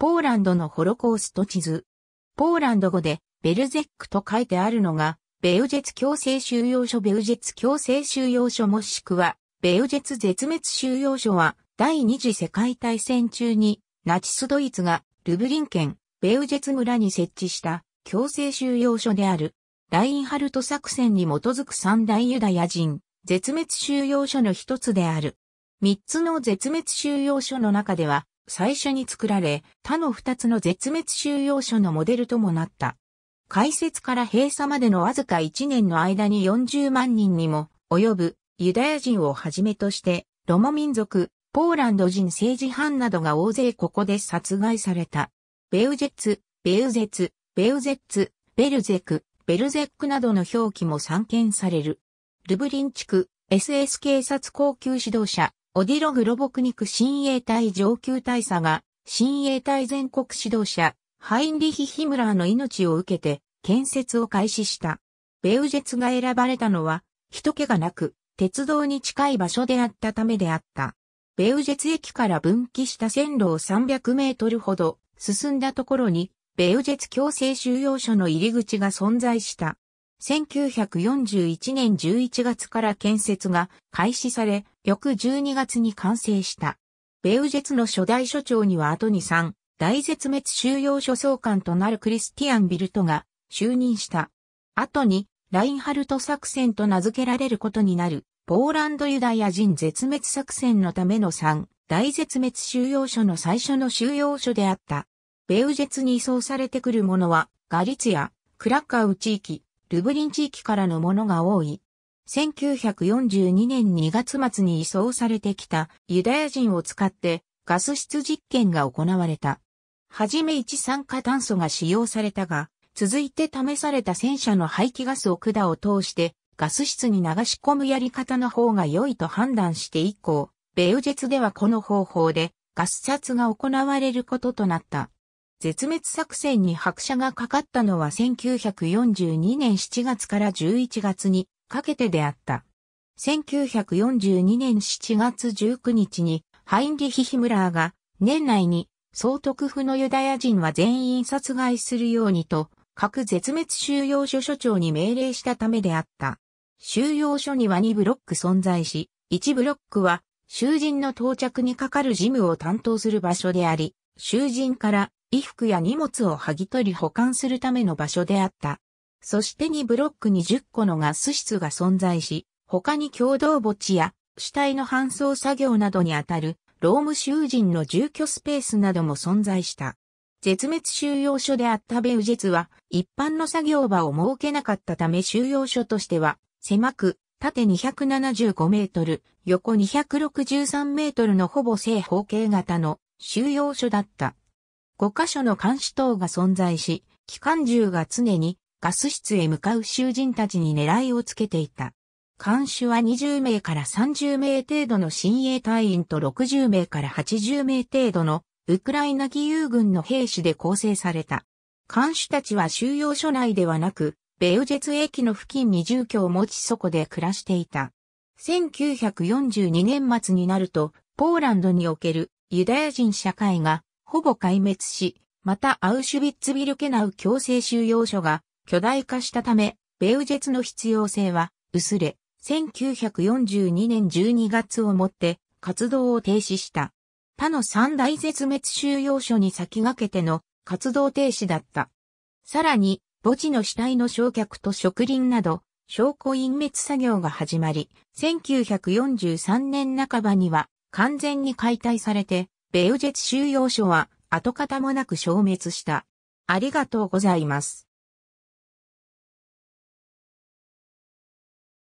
ポーランドのホロコースト地図。ポーランド語で、ベルゼックと書いてあるのが、ベウジェツ強制収容所ベウジェツ強制収容所もしくは、ベウジェツ絶滅収容所は、第二次世界大戦中に、ナチスドイツが、ルブリン県、ベウジェツ村に設置した、強制収容所である。ラインハルト作戦に基づく三大ユダヤ人、絶滅収容所の一つである。三つの絶滅収容所の中では、最初に作られ、他の二つの絶滅収容所のモデルともなった。開設から閉鎖までのわずか1年の間に40万人にも及ぶユダヤ人をはじめとして、ロモ民族、ポーランド人政治犯などが大勢ここで殺害された。ベウジェツ、ベウゼツ、ベウゼッツ、ベルゼク、ベルゼックなどの表記も散見される。ルブリン地区、SS 警察高級指導者、オディログロボクニク親衛隊上級大佐が、親衛隊全国指導者、ハインリヒ・ヒムラーの命を受けて、建設を開始した。ベウジェツが選ばれたのは、人気がなく、鉄道に近い場所であったためであった。ベウジェツ駅から分岐した線路を300メートルほど進んだところに、ベウジェツ強制収容所の入り口が存在した。1941年11月から建設が開始され、翌12月に完成した。ベウジェツの初代所長には後に3、大絶滅収容所総監となるクリスティアン・ビルトが就任した。後に、ラインハルト作戦と名付けられることになる、ポーランドユダヤ人絶滅作戦のための3、大絶滅収容所の最初の収容所であった。ベウジェツに移送されてくるものは、ガリツヤ、クラッカウ地域、ルブリン地域からのものが多い。1942年2月末に移送されてきたユダヤ人を使ってガス室実験が行われた。はじめ一酸化炭素が使用されたが、続いて試された戦車の排気ガスを管を通してガス室に流し込むやり方の方が良いと判断して以降、ベウジェツではこの方法でガス殺が行われることとなった。絶滅作戦に拍車がかかったのは1942年7月から11月にかけてであった。1942年7月19日にハインリヒ・ヒムラーが年内に総督府のユダヤ人は全員殺害するようにと各絶滅収容所所長に命令したためであった。収容所には2ブロック存在し、1ブロックは囚人の到着にかかる事務を担当する場所であり、囚人から衣服や荷物を剥ぎ取り保管するための場所であった。そして2ブロックに10個のガス室が存在し、他に共同墓地や死体の搬送作業などにあたる労務囚人の住居スペースなども存在した。絶滅収容所であったベウジェツは一般の作業場を設けなかったため収容所としては狭く縦275メートル、横263メートルのほぼ正方形型の収容所だった。5箇所の監視塔が存在し、機関銃が常にガス室へ向かう囚人たちに狙いをつけていた。監視は20名から30名程度の親衛隊員と60名から80名程度のウクライナ義勇軍の兵士で構成された。監視たちは収容所内ではなく、ベヨジェツ駅の付近に住居を持ちそこで暮らしていた。1942年末になると、ポーランドにおけるユダヤ人社会がほぼ壊滅し、またアウシュビッツビルケナウ強制収容所が巨大化したため、ベウジェツの必要性は薄れ、1942年12月をもって活動を停止した。他の三大絶滅収容所に先駆けての活動停止だった。さらに、墓地の死体の焼却と植林など、証拠隠滅作業が始まり、1943年半ばには完全に解体されて、ベウジェツ収容所は跡形もなく消滅した。ありがとうございます。